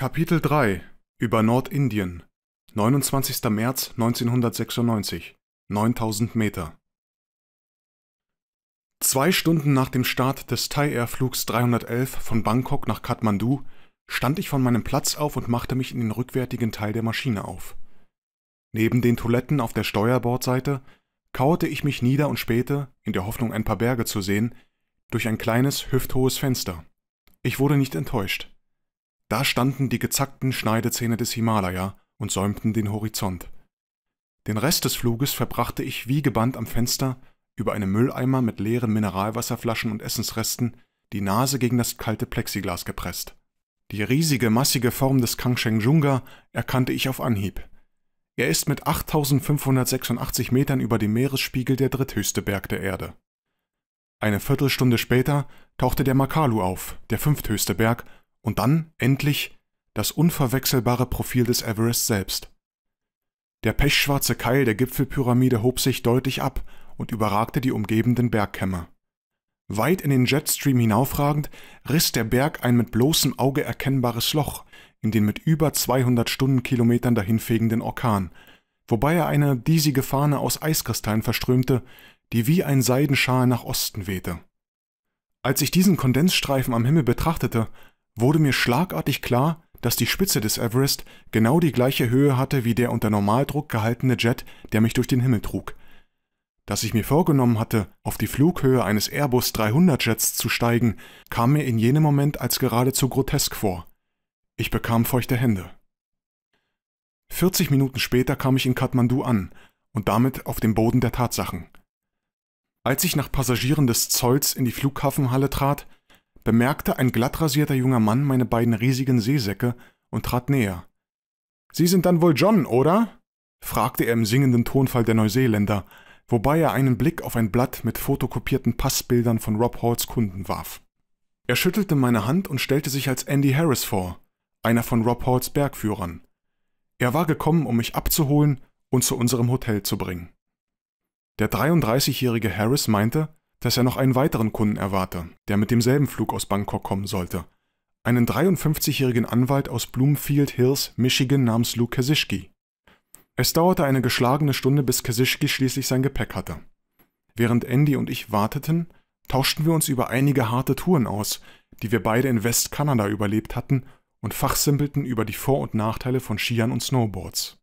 Kapitel 3 über Nordindien 29. März 1996 9000 Meter Zwei Stunden nach dem Start des Thai Air Flugs 311 von Bangkok nach Kathmandu stand ich von meinem Platz auf und machte mich in den rückwärtigen Teil der Maschine auf. Neben den Toiletten auf der Steuerbordseite kauerte ich mich nieder und spähte, in der Hoffnung ein paar Berge zu sehen, durch ein kleines, hüfthohes Fenster. Ich wurde nicht enttäuscht. Da standen die gezackten Schneidezähne des Himalaya und säumten den Horizont. Den Rest des Fluges verbrachte ich wie gebannt am Fenster, über einem Mülleimer mit leeren Mineralwasserflaschen und Essensresten, die Nase gegen das kalte Plexiglas gepresst. Die riesige, massige Form des Kangchenjunga erkannte ich auf Anhieb. Er ist mit 8586 Metern über dem Meeresspiegel der dritthöchste Berg der Erde. Eine Viertelstunde später tauchte der Makalu auf, der fünfthöchste Berg, und dann, endlich, das unverwechselbare Profil des Everest selbst. Der pechschwarze Keil der Gipfelpyramide hob sich deutlich ab und überragte die umgebenden Bergkämme. Weit in den Jetstream hinaufragend riss der Berg ein mit bloßem Auge erkennbares Loch in den mit über 200 Stundenkilometern dahinfegenden Orkan, wobei er eine diesige Fahne aus Eiskristallen verströmte, die wie ein Seidenschal nach Osten wehte. Als ich diesen Kondensstreifen am Himmel betrachtete, wurde mir schlagartig klar, dass die Spitze des Everest genau die gleiche Höhe hatte wie der unter Normaldruck gehaltene Jet, der mich durch den Himmel trug. Dass ich mir vorgenommen hatte, auf die Flughöhe eines Airbus 300 Jets zu steigen, kam mir in jenem Moment als geradezu grotesk vor. Ich bekam feuchte Hände. 40 Minuten später kam ich in Kathmandu an und damit auf dem Boden der Tatsachen. Als ich nach Passagieren des Zolls in die Flughafenhalle trat, bemerkte ein glattrasierter junger Mann meine beiden riesigen Seesäcke und trat näher. Sie sind dann wohl John, oder? fragte er im singenden Tonfall der Neuseeländer, wobei er einen Blick auf ein Blatt mit fotokopierten Passbildern von Rob Halls Kunden warf. Er schüttelte meine Hand und stellte sich als Andy Harris vor, einer von Rob Halls Bergführern. Er war gekommen, um mich abzuholen und zu unserem Hotel zu bringen. Der 33-jährige Harris meinte, dass er noch einen weiteren Kunden erwarte, der mit demselben Flug aus Bangkok kommen sollte. Einen 53-jährigen Anwalt aus Bloomfield Hills, Michigan namens Lou Kasischki. Es dauerte eine geschlagene Stunde, bis Kasischki schließlich sein Gepäck hatte. Während Andy und ich warteten, tauschten wir uns über einige harte Touren aus, die wir beide in Westkanada überlebt hatten und fachsimpelten über die Vor- und Nachteile von Skiern und Snowboards.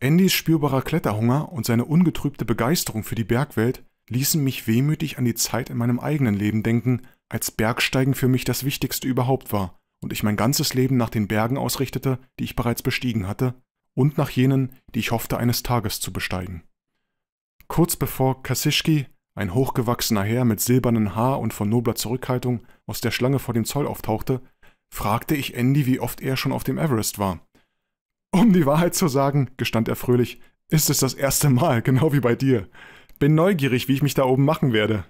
Andys spürbarer Kletterhunger und seine ungetrübte Begeisterung für die Bergwelt ließen mich wehmütig an die Zeit in meinem eigenen Leben denken, als Bergsteigen für mich das Wichtigste überhaupt war und ich mein ganzes Leben nach den Bergen ausrichtete, die ich bereits bestiegen hatte, und nach jenen, die ich hoffte eines Tages zu besteigen. Kurz bevor Kassischki, ein hochgewachsener Herr mit silbernen Haar und von nobler Zurückhaltung, aus der Schlange vor dem Zoll auftauchte, fragte ich Andy, wie oft er schon auf dem Everest war. Um die Wahrheit zu sagen, gestand er fröhlich, ist es das erste Mal, genau wie bei dir bin neugierig, wie ich mich da oben machen werde.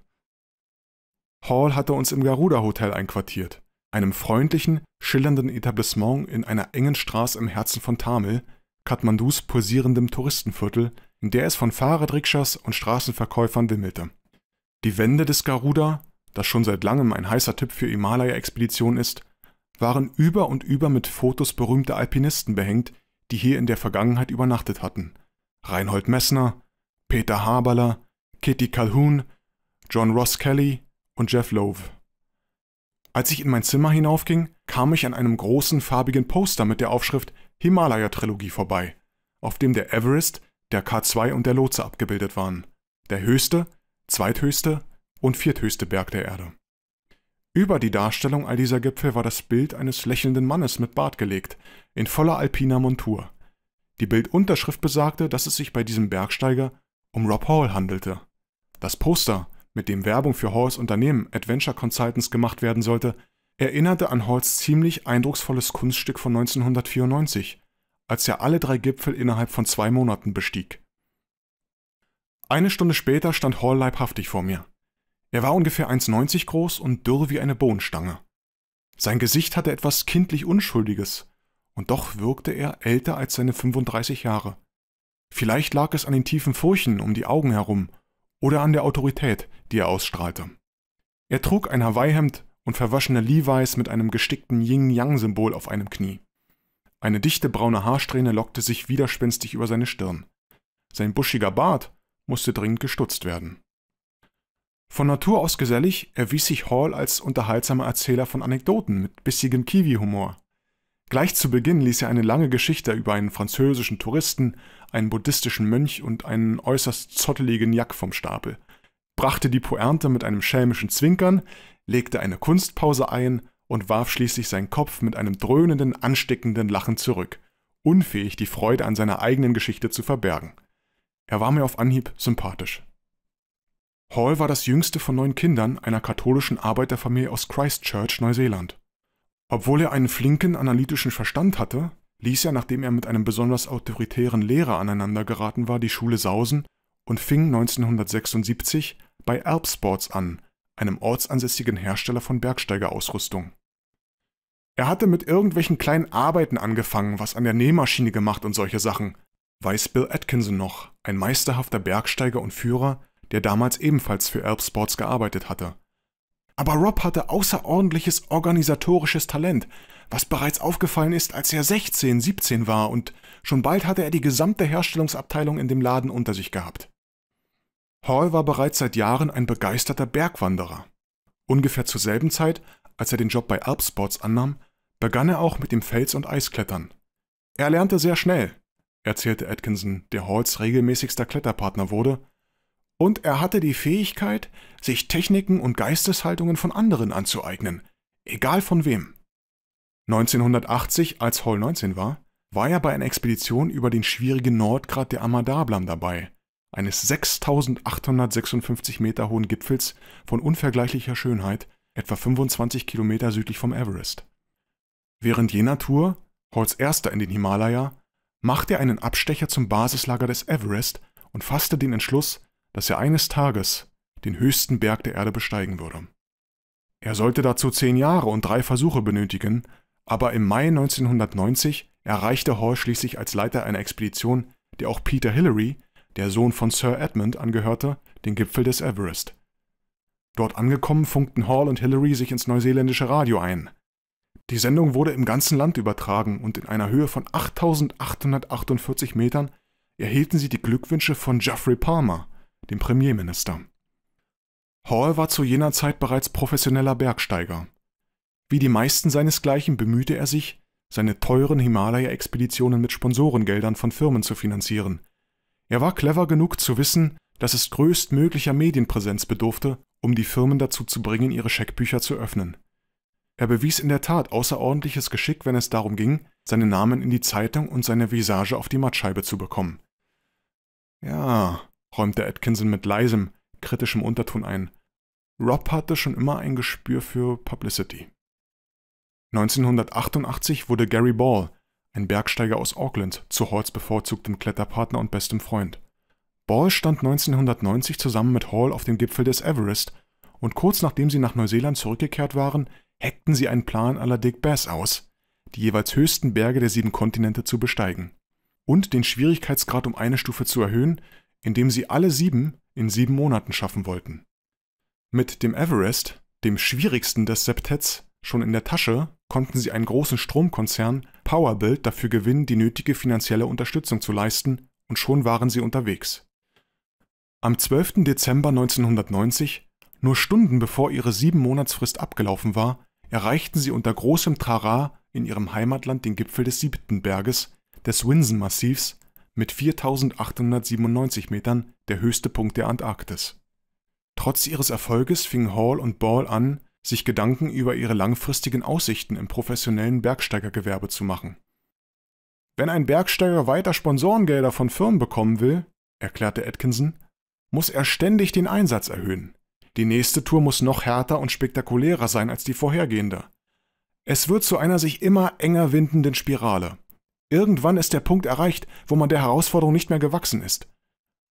Hall hatte uns im Garuda Hotel einquartiert, einem freundlichen, schillernden Etablissement in einer engen Straße im Herzen von Tamil, Kathmandus pulsierendem Touristenviertel, in der es von Fahrradrikschas und Straßenverkäufern wimmelte. Die Wände des Garuda, das schon seit langem ein heißer Tipp für Himalaya-Expeditionen ist, waren über und über mit Fotos berühmter Alpinisten behängt, die hier in der Vergangenheit übernachtet hatten. Reinhold Messner, Peter Haberler, Kitty Calhoun, John Ross Kelly und Jeff Lowe. Als ich in mein Zimmer hinaufging, kam ich an einem großen farbigen Poster mit der Aufschrift Himalaya-Trilogie vorbei, auf dem der Everest, der K2 und der Lotse abgebildet waren, der höchste, zweithöchste und vierthöchste Berg der Erde. Über die Darstellung all dieser Gipfel war das Bild eines lächelnden Mannes mit Bart gelegt, in voller alpiner Montur. Die Bildunterschrift besagte, dass es sich bei diesem Bergsteiger um Rob Hall handelte. Das Poster, mit dem Werbung für Halls Unternehmen Adventure Consultants gemacht werden sollte, erinnerte an Halls ziemlich eindrucksvolles Kunststück von 1994, als er alle drei Gipfel innerhalb von zwei Monaten bestieg. Eine Stunde später stand Hall leibhaftig vor mir. Er war ungefähr 1,90 groß und dürr wie eine Bohnenstange. Sein Gesicht hatte etwas kindlich Unschuldiges, und doch wirkte er älter als seine 35 Jahre. Vielleicht lag es an den tiefen Furchen um die Augen herum oder an der Autorität, die er ausstrahlte. Er trug ein Hawaii-Hemd und verwaschene Levi's mit einem gestickten Yin-Yang-Symbol auf einem Knie. Eine dichte braune Haarsträhne lockte sich widerspenstig über seine Stirn. Sein buschiger Bart musste dringend gestutzt werden. Von Natur aus gesellig erwies sich Hall als unterhaltsamer Erzähler von Anekdoten mit bissigem Kiwi-Humor. Gleich zu Beginn ließ er eine lange Geschichte über einen französischen Touristen, einen buddhistischen Mönch und einen äußerst zotteligen Jack vom Stapel, brachte die Pointe mit einem schelmischen Zwinkern, legte eine Kunstpause ein und warf schließlich seinen Kopf mit einem dröhnenden, ansteckenden Lachen zurück, unfähig, die Freude an seiner eigenen Geschichte zu verbergen. Er war mir auf Anhieb sympathisch. Hall war das jüngste von neun Kindern einer katholischen Arbeiterfamilie aus Christchurch, Neuseeland. Obwohl er einen flinken analytischen Verstand hatte, ließ er, nachdem er mit einem besonders autoritären Lehrer aneinander geraten war, die Schule sausen und fing 1976 bei Alpsports an, einem ortsansässigen Hersteller von Bergsteigerausrüstung. Er hatte mit irgendwelchen kleinen Arbeiten angefangen, was an der Nähmaschine gemacht und solche Sachen, weiß Bill Atkinson noch, ein meisterhafter Bergsteiger und Führer, der damals ebenfalls für Alpsports gearbeitet hatte. Aber Rob hatte außerordentliches organisatorisches Talent, was bereits aufgefallen ist, als er 16, 17 war und schon bald hatte er die gesamte Herstellungsabteilung in dem Laden unter sich gehabt. Hall war bereits seit Jahren ein begeisterter Bergwanderer. Ungefähr zur selben Zeit, als er den Job bei Alpsports annahm, begann er auch mit dem Fels- und Eisklettern. Er lernte sehr schnell, erzählte Atkinson, der Halls regelmäßigster Kletterpartner wurde und er hatte die Fähigkeit, sich Techniken und Geisteshaltungen von anderen anzueignen, egal von wem. 1980, als Hall 19 war, war er bei einer Expedition über den schwierigen Nordgrat der Amadablam dabei, eines 6856 Meter hohen Gipfels von unvergleichlicher Schönheit, etwa 25 Kilometer südlich vom Everest. Während jener Tour, Halls erster in den Himalaya, machte er einen Abstecher zum Basislager des Everest und fasste den Entschluss, dass er eines Tages den höchsten Berg der Erde besteigen würde. Er sollte dazu zehn Jahre und drei Versuche benötigen, aber im Mai 1990 erreichte Hall schließlich als Leiter einer Expedition, der auch Peter Hillary, der Sohn von Sir Edmund, angehörte, den Gipfel des Everest. Dort angekommen funkten Hall und Hillary sich ins neuseeländische Radio ein. Die Sendung wurde im ganzen Land übertragen und in einer Höhe von 8848 Metern erhielten sie die Glückwünsche von Jeffrey Palmer, dem Premierminister. Hall war zu jener Zeit bereits professioneller Bergsteiger. Wie die meisten seinesgleichen bemühte er sich, seine teuren Himalaya-Expeditionen mit Sponsorengeldern von Firmen zu finanzieren. Er war clever genug zu wissen, dass es größtmöglicher Medienpräsenz bedurfte, um die Firmen dazu zu bringen, ihre Scheckbücher zu öffnen. Er bewies in der Tat außerordentliches Geschick, wenn es darum ging, seinen Namen in die Zeitung und seine Visage auf die Mattscheibe zu bekommen. Ja, räumte Atkinson mit leisem, kritischem Unterton ein. Rob hatte schon immer ein Gespür für Publicity. 1988 wurde Gary Ball, ein Bergsteiger aus Auckland, zu Halls bevorzugtem Kletterpartner und bestem Freund. Ball stand 1990 zusammen mit Hall auf dem Gipfel des Everest und kurz nachdem sie nach Neuseeland zurückgekehrt waren, heckten sie einen Plan aller Dick Bass aus, die jeweils höchsten Berge der sieben Kontinente zu besteigen und den Schwierigkeitsgrad um eine Stufe zu erhöhen, indem sie alle sieben in sieben Monaten schaffen wollten. Mit dem Everest, dem schwierigsten des Septetts, schon in der Tasche, konnten sie einen großen Stromkonzern Powerbuild dafür gewinnen, die nötige finanzielle Unterstützung zu leisten, und schon waren sie unterwegs. Am 12. Dezember 1990, nur Stunden bevor ihre sieben Monatsfrist abgelaufen war, erreichten sie unter großem Trara in ihrem Heimatland den Gipfel des siebten Berges, des Winsen-Massivs, mit 4897 Metern der höchste Punkt der Antarktis. Trotz ihres Erfolges fingen Hall und Ball an, sich Gedanken über ihre langfristigen Aussichten im professionellen Bergsteigergewerbe zu machen. Wenn ein Bergsteiger weiter Sponsorengelder von Firmen bekommen will, erklärte Atkinson, muss er ständig den Einsatz erhöhen. Die nächste Tour muss noch härter und spektakulärer sein als die vorhergehende. Es wird zu einer sich immer enger windenden Spirale. Irgendwann ist der Punkt erreicht, wo man der Herausforderung nicht mehr gewachsen ist.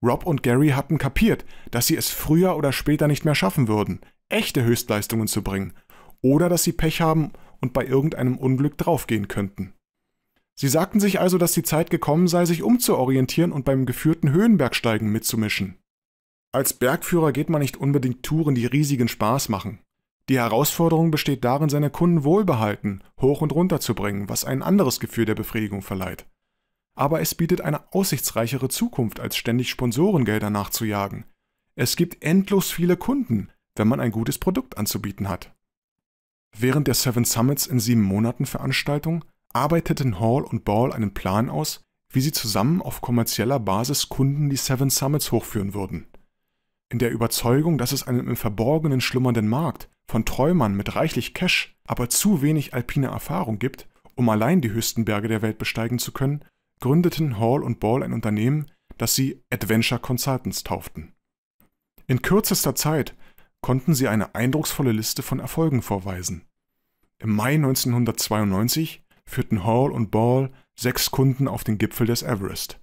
Rob und Gary hatten kapiert, dass sie es früher oder später nicht mehr schaffen würden, echte Höchstleistungen zu bringen, oder dass sie Pech haben und bei irgendeinem Unglück draufgehen könnten. Sie sagten sich also, dass die Zeit gekommen sei, sich umzuorientieren und beim geführten Höhenbergsteigen mitzumischen. Als Bergführer geht man nicht unbedingt Touren, die riesigen Spaß machen. Die Herausforderung besteht darin, seine Kunden wohlbehalten, hoch und runter zu bringen, was ein anderes Gefühl der Befriedigung verleiht. Aber es bietet eine aussichtsreichere Zukunft, als ständig Sponsorengelder nachzujagen. Es gibt endlos viele Kunden, wenn man ein gutes Produkt anzubieten hat. Während der Seven Summits in sieben Monaten Veranstaltung arbeiteten Hall und Ball einen Plan aus, wie sie zusammen auf kommerzieller Basis Kunden die Seven Summits hochführen würden in der Überzeugung, dass es einen im Verborgenen schlummernden Markt von Träumern mit reichlich Cash, aber zu wenig alpiner Erfahrung gibt, um allein die höchsten Berge der Welt besteigen zu können, gründeten Hall und Ball ein Unternehmen, das sie Adventure Consultants tauften. In kürzester Zeit konnten sie eine eindrucksvolle Liste von Erfolgen vorweisen. Im Mai 1992 führten Hall und Ball sechs Kunden auf den Gipfel des Everest.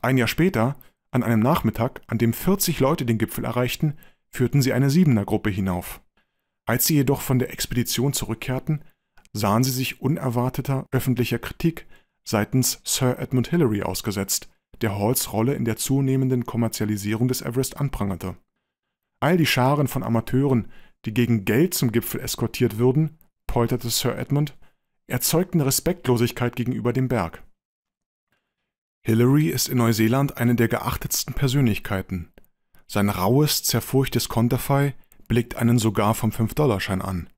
Ein Jahr später an einem Nachmittag, an dem 40 Leute den Gipfel erreichten, führten sie eine Siebenergruppe hinauf. Als sie jedoch von der Expedition zurückkehrten, sahen sie sich unerwarteter öffentlicher Kritik seitens Sir Edmund Hillary ausgesetzt, der Halls Rolle in der zunehmenden Kommerzialisierung des Everest anprangerte. All die Scharen von Amateuren, die gegen Geld zum Gipfel eskortiert würden, polterte Sir Edmund, erzeugten Respektlosigkeit gegenüber dem Berg. Hillary ist in Neuseeland eine der geachtetsten Persönlichkeiten. Sein raues, zerfurchtes Konterfei blickt einen sogar vom 5-Dollarschein an.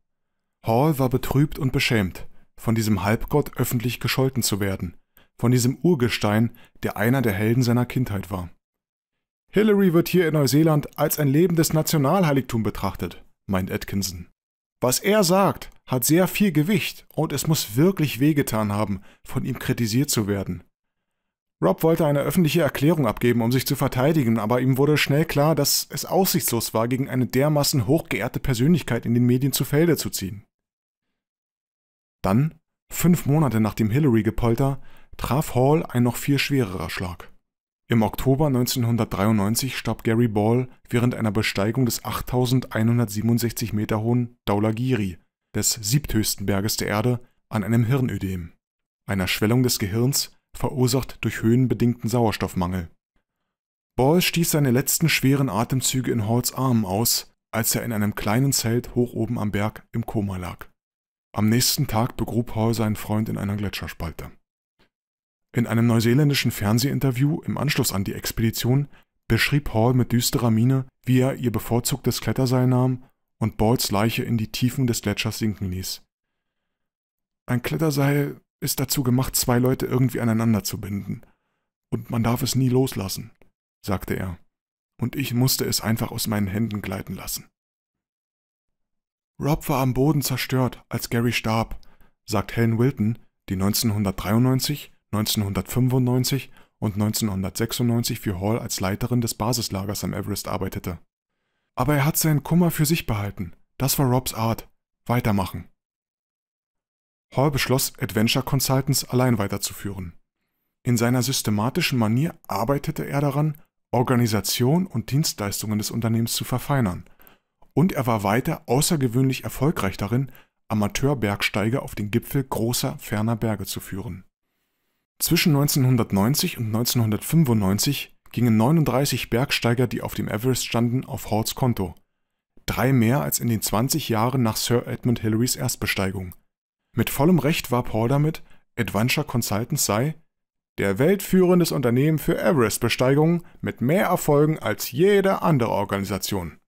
Hall war betrübt und beschämt, von diesem Halbgott öffentlich gescholten zu werden, von diesem Urgestein, der einer der Helden seiner Kindheit war. Hillary wird hier in Neuseeland als ein lebendes Nationalheiligtum betrachtet, meint Atkinson. Was er sagt, hat sehr viel Gewicht und es muss wirklich wehgetan haben, von ihm kritisiert zu werden. Rob wollte eine öffentliche Erklärung abgeben, um sich zu verteidigen, aber ihm wurde schnell klar, dass es aussichtslos war, gegen eine dermaßen hochgeehrte Persönlichkeit in den Medien zu Felde zu ziehen. Dann, fünf Monate nach dem Hillary-Gepolter, traf Hall ein noch viel schwererer Schlag. Im Oktober 1993 starb Gary Ball während einer Besteigung des 8167 Meter hohen Daulagiri, des siebthöchsten Berges der Erde, an einem Hirnödem, einer Schwellung des Gehirns, verursacht durch höhenbedingten Sauerstoffmangel. Ball stieß seine letzten schweren Atemzüge in Halls Armen aus, als er in einem kleinen Zelt hoch oben am Berg im Koma lag. Am nächsten Tag begrub Hall seinen Freund in einer Gletscherspalte. In einem neuseeländischen Fernsehinterview im Anschluss an die Expedition beschrieb Hall mit düsterer Miene, wie er ihr bevorzugtes Kletterseil nahm und Balls Leiche in die Tiefen des Gletschers sinken ließ. Ein Kletterseil ist dazu gemacht, zwei Leute irgendwie aneinander zu binden. Und man darf es nie loslassen, sagte er. Und ich musste es einfach aus meinen Händen gleiten lassen. Rob war am Boden zerstört, als Gary starb, sagt Helen Wilton, die 1993, 1995 und 1996 für Hall als Leiterin des Basislagers am Everest arbeitete. Aber er hat seinen Kummer für sich behalten. Das war Robs Art. Weitermachen. Hall beschloss, Adventure Consultants allein weiterzuführen. In seiner systematischen Manier arbeitete er daran, Organisation und Dienstleistungen des Unternehmens zu verfeinern, und er war weiter außergewöhnlich erfolgreich darin, Amateurbergsteiger auf den Gipfel großer, ferner Berge zu führen. Zwischen 1990 und 1995 gingen 39 Bergsteiger, die auf dem Everest standen, auf Halls Konto, drei mehr als in den 20 Jahren nach Sir Edmund Hillarys Erstbesteigung mit vollem Recht war Paul damit, Adventure Consultants sei der weltführendes Unternehmen für Everest-Besteigungen mit mehr Erfolgen als jede andere Organisation.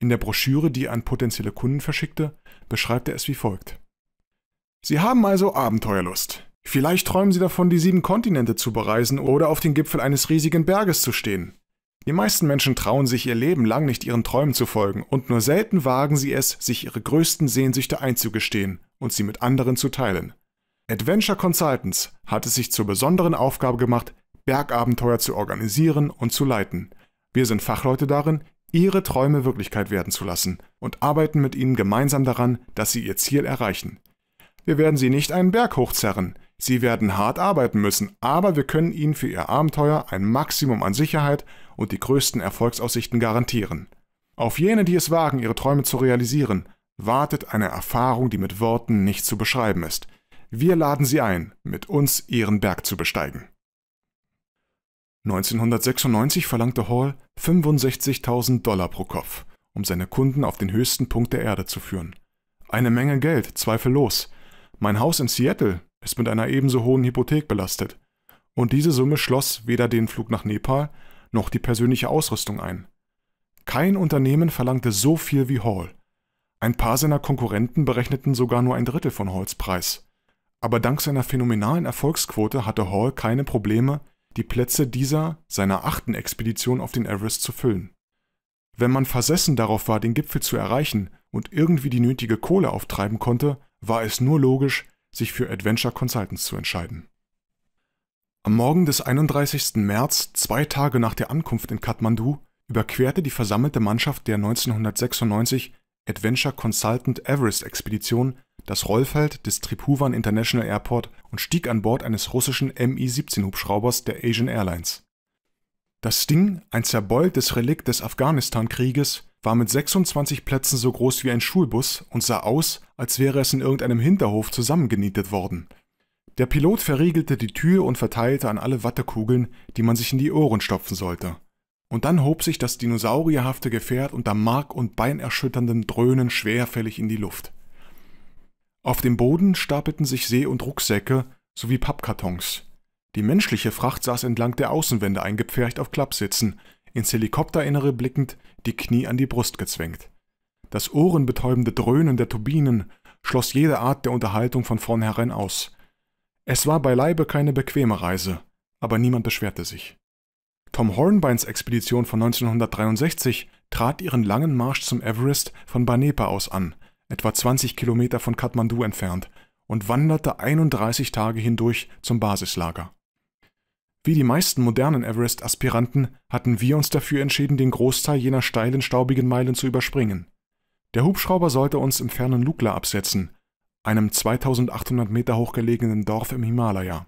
In der Broschüre, die er an potenzielle Kunden verschickte, beschreibt er es wie folgt. Sie haben also Abenteuerlust. Vielleicht träumen Sie davon, die sieben Kontinente zu bereisen oder auf den Gipfel eines riesigen Berges zu stehen. Die meisten Menschen trauen sich ihr Leben lang nicht ihren Träumen zu folgen und nur selten wagen sie es, sich ihre größten Sehnsüchte einzugestehen und sie mit anderen zu teilen. Adventure Consultants hat es sich zur besonderen Aufgabe gemacht, Bergabenteuer zu organisieren und zu leiten. Wir sind Fachleute darin, ihre Träume Wirklichkeit werden zu lassen und arbeiten mit ihnen gemeinsam daran, dass sie ihr Ziel erreichen. Wir werden sie nicht einen Berg hochzerren, Sie werden hart arbeiten müssen, aber wir können ihnen für ihr Abenteuer ein Maximum an Sicherheit und die größten Erfolgsaussichten garantieren. Auf jene, die es wagen, ihre Träume zu realisieren, wartet eine Erfahrung, die mit Worten nicht zu beschreiben ist. Wir laden sie ein, mit uns ihren Berg zu besteigen. 1996 verlangte Hall 65.000 Dollar pro Kopf, um seine Kunden auf den höchsten Punkt der Erde zu führen. Eine Menge Geld, zweifellos. Mein Haus in Seattle, ist mit einer ebenso hohen Hypothek belastet, und diese Summe schloss weder den Flug nach Nepal noch die persönliche Ausrüstung ein. Kein Unternehmen verlangte so viel wie Hall. Ein paar seiner Konkurrenten berechneten sogar nur ein Drittel von Halls Preis. Aber dank seiner phänomenalen Erfolgsquote hatte Hall keine Probleme, die Plätze dieser, seiner achten Expedition auf den Everest zu füllen. Wenn man versessen darauf war, den Gipfel zu erreichen und irgendwie die nötige Kohle auftreiben konnte, war es nur logisch, sich für Adventure Consultants zu entscheiden. Am Morgen des 31. März, zwei Tage nach der Ankunft in Kathmandu, überquerte die versammelte Mannschaft der 1996 Adventure Consultant Everest Expedition das Rollfeld des Triphuvan International Airport und stieg an Bord eines russischen Mi-17 Hubschraubers der Asian Airlines. Das Sting, ein zerbeultes Relikt des Afghanistan-Krieges, war mit 26 Plätzen so groß wie ein Schulbus und sah aus, als wäre es in irgendeinem Hinterhof zusammengenietet worden. Der Pilot verriegelte die Tür und verteilte an alle Wattekugeln, die man sich in die Ohren stopfen sollte. Und dann hob sich das dinosaurierhafte Gefährt unter mark- und beinerschütterndem Dröhnen schwerfällig in die Luft. Auf dem Boden stapelten sich See- und Rucksäcke sowie Pappkartons. Die menschliche Fracht saß entlang der Außenwände eingepfercht auf Klappsitzen, ins Helikopterinnere blickend, die Knie an die Brust gezwängt. Das ohrenbetäubende Dröhnen der Turbinen schloss jede Art der Unterhaltung von vornherein aus. Es war beileibe keine bequeme Reise, aber niemand beschwerte sich. Tom Hornbeins Expedition von 1963 trat ihren langen Marsch zum Everest von Banepa aus an, etwa 20 Kilometer von Kathmandu entfernt, und wanderte 31 Tage hindurch zum Basislager. Wie die meisten modernen Everest-Aspiranten hatten wir uns dafür entschieden, den Großteil jener steilen, staubigen Meilen zu überspringen. Der Hubschrauber sollte uns im fernen Lukla absetzen, einem 2800 Meter hochgelegenen Dorf im Himalaya.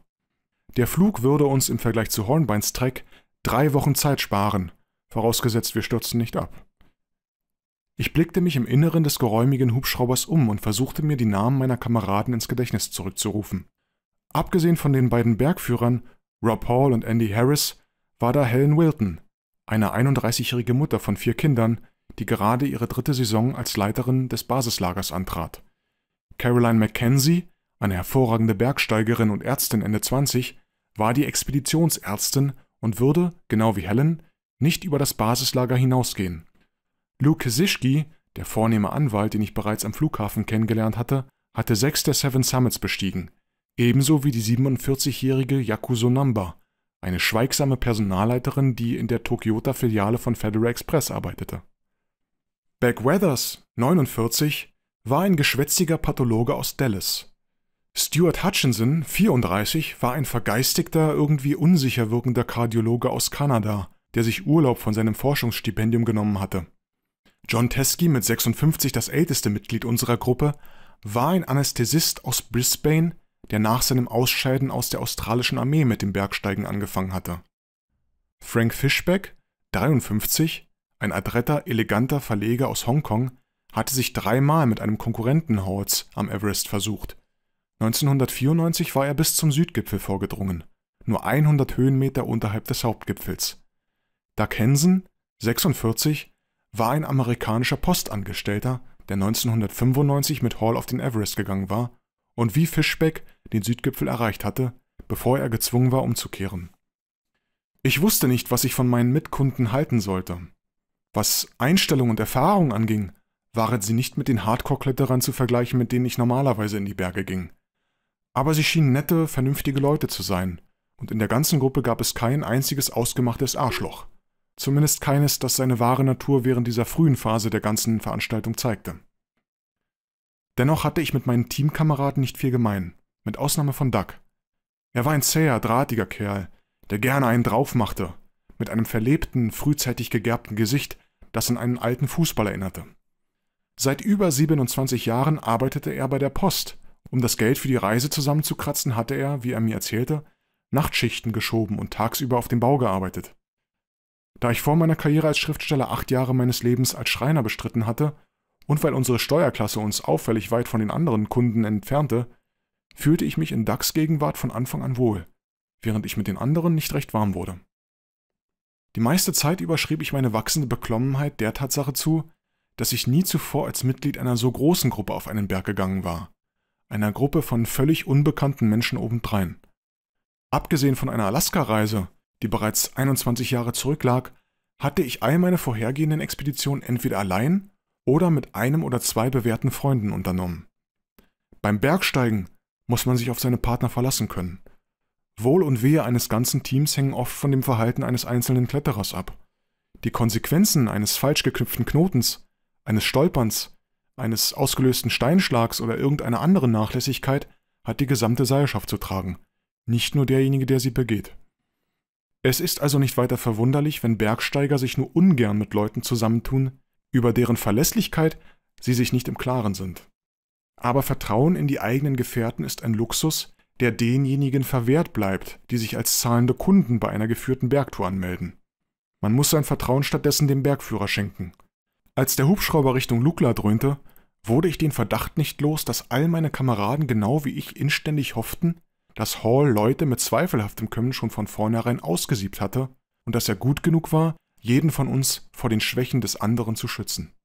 Der Flug würde uns im Vergleich zu Hornbeins Trek drei Wochen Zeit sparen, vorausgesetzt wir stürzen nicht ab. Ich blickte mich im Inneren des geräumigen Hubschraubers um und versuchte mir die Namen meiner Kameraden ins Gedächtnis zurückzurufen. Abgesehen von den beiden Bergführern, Rob Hall und Andy Harris, war da Helen Wilton, eine 31-jährige Mutter von vier Kindern, die gerade ihre dritte Saison als Leiterin des Basislagers antrat. Caroline Mackenzie, eine hervorragende Bergsteigerin und Ärztin Ende 20, war die Expeditionsärztin und würde, genau wie Helen, nicht über das Basislager hinausgehen. Luke Kesischki, der vornehme Anwalt, den ich bereits am Flughafen kennengelernt hatte, hatte sechs der Seven Summits bestiegen, ebenso wie die 47-jährige Yakuzo Namba, eine schweigsame Personalleiterin, die in der Tokyota-Filiale von Federal Express arbeitete. Beck Weathers, 49, war ein geschwätziger Pathologe aus Dallas. Stuart Hutchinson, 34, war ein vergeistigter, irgendwie unsicher wirkender Kardiologe aus Kanada, der sich Urlaub von seinem Forschungsstipendium genommen hatte. John Teskey mit 56 das älteste Mitglied unserer Gruppe, war ein Anästhesist aus Brisbane, der nach seinem Ausscheiden aus der australischen Armee mit dem Bergsteigen angefangen hatte. Frank Fishback, 53, ein adretter, eleganter Verleger aus Hongkong, hatte sich dreimal mit einem Konkurrenten Halls am Everest versucht. 1994 war er bis zum Südgipfel vorgedrungen, nur 100 Höhenmeter unterhalb des Hauptgipfels. Doug Henson, 46, war ein amerikanischer Postangestellter, der 1995 mit Hall auf den Everest gegangen war und wie Fischbeck den Südgipfel erreicht hatte, bevor er gezwungen war umzukehren. Ich wusste nicht, was ich von meinen Mitkunden halten sollte. Was Einstellung und Erfahrung anging, waren sie nicht mit den Hardcore-Kletterern zu vergleichen, mit denen ich normalerweise in die Berge ging. Aber sie schienen nette, vernünftige Leute zu sein, und in der ganzen Gruppe gab es kein einziges ausgemachtes Arschloch. Zumindest keines, das seine wahre Natur während dieser frühen Phase der ganzen Veranstaltung zeigte. Dennoch hatte ich mit meinen Teamkameraden nicht viel gemein, mit Ausnahme von Doug. Er war ein zäher, drahtiger Kerl, der gerne einen draufmachte, mit einem verlebten, frühzeitig gegerbten Gesicht, das an einen alten Fußball erinnerte. Seit über 27 Jahren arbeitete er bei der Post. Um das Geld für die Reise zusammenzukratzen, hatte er, wie er mir erzählte, Nachtschichten geschoben und tagsüber auf dem Bau gearbeitet. Da ich vor meiner Karriere als Schriftsteller acht Jahre meines Lebens als Schreiner bestritten hatte und weil unsere Steuerklasse uns auffällig weit von den anderen Kunden entfernte, fühlte ich mich in Ducks Gegenwart von Anfang an wohl, während ich mit den anderen nicht recht warm wurde. Die meiste Zeit überschrieb ich meine wachsende Beklommenheit der Tatsache zu, dass ich nie zuvor als Mitglied einer so großen Gruppe auf einen Berg gegangen war, einer Gruppe von völlig unbekannten Menschen obendrein. Abgesehen von einer Alaska-Reise, die bereits 21 Jahre zurücklag, hatte ich all meine vorhergehenden Expeditionen entweder allein oder mit einem oder zwei bewährten Freunden unternommen. Beim Bergsteigen muss man sich auf seine Partner verlassen können – Wohl und Wehe eines ganzen Teams hängen oft von dem Verhalten eines einzelnen Kletterers ab. Die Konsequenzen eines falsch geknüpften Knotens, eines Stolperns, eines ausgelösten Steinschlags oder irgendeiner anderen Nachlässigkeit hat die gesamte Seilschaft zu tragen, nicht nur derjenige, der sie begeht. Es ist also nicht weiter verwunderlich, wenn Bergsteiger sich nur ungern mit Leuten zusammentun, über deren Verlässlichkeit sie sich nicht im Klaren sind. Aber Vertrauen in die eigenen Gefährten ist ein Luxus, der denjenigen verwehrt bleibt, die sich als zahlende Kunden bei einer geführten Bergtour anmelden. Man muss sein Vertrauen stattdessen dem Bergführer schenken. Als der Hubschrauber Richtung Lukla dröhnte, wurde ich den Verdacht nicht los, dass all meine Kameraden genau wie ich inständig hofften, dass Hall Leute mit zweifelhaftem Können schon von vornherein ausgesiebt hatte und dass er gut genug war, jeden von uns vor den Schwächen des anderen zu schützen.